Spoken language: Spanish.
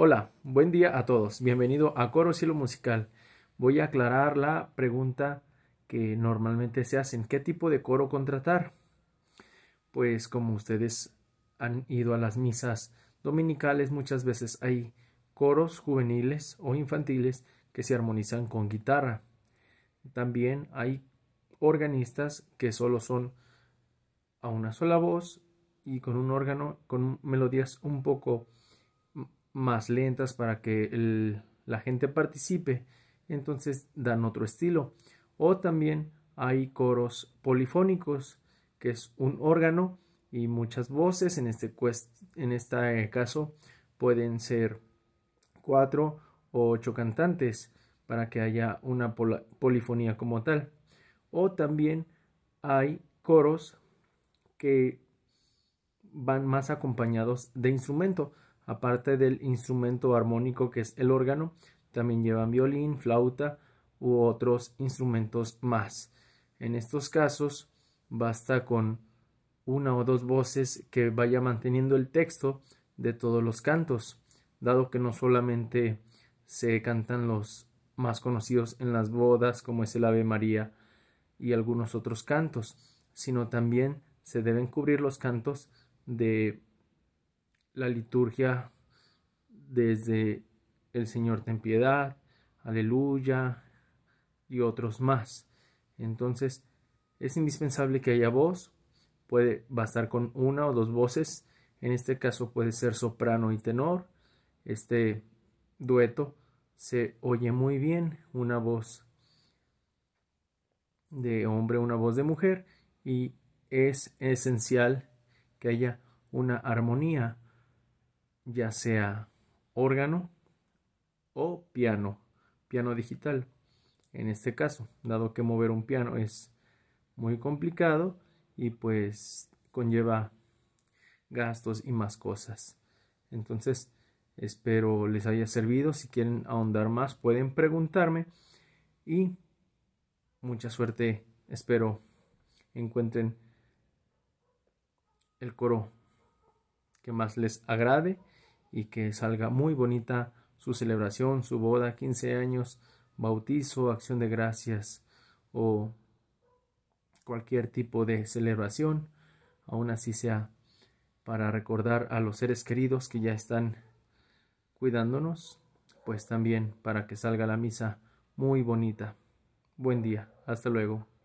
Hola, buen día a todos. Bienvenido a Coro Cielo Musical. Voy a aclarar la pregunta que normalmente se hacen. ¿Qué tipo de coro contratar? Pues como ustedes han ido a las misas dominicales, muchas veces hay coros juveniles o infantiles que se armonizan con guitarra. También hay organistas que solo son a una sola voz y con un órgano con melodías un poco más lentas para que la gente participe. Entonces dan otro estilo. O también hay coros polifónicos, que es un órgano y muchas voces. En este, en este caso pueden ser cuatro o ocho cantantes para que haya una polifonía como tal. O también hay coros que van más acompañados de instrumento. Aparte del instrumento armónico que es el órgano, también llevan violín, flauta u otros instrumentos más. En estos casos, basta con una o dos voces que vaya manteniendo el texto de todos los cantos, dado que no solamente se cantan los más conocidos en las bodas, como es el Ave María y algunos otros cantos, sino también se deben cubrir los cantos de la liturgia desde El Señor ten piedad, Aleluya y otros más. Entonces, es indispensable que haya voz, puede bastar con una o dos voces, en este caso puede ser soprano y tenor. Este dueto se oye muy bien, una voz de hombre, una voz de mujer, y es esencial que haya una armonía, ya sea órgano o piano, piano digital. En este caso, dado que mover un piano es muy complicado y pues conlleva gastos y más cosas. Entonces, espero les haya servido. Si quieren ahondar más, pueden preguntarme y mucha suerte. Espero encuentren el coro que más les agrade y que salga muy bonita su celebración, su boda, 15 años, bautizo, acción de gracias o cualquier tipo de celebración, aún así sea para recordar a los seres queridos que ya están cuidándonos, pues también para que salga la misa muy bonita. Buen día, hasta luego.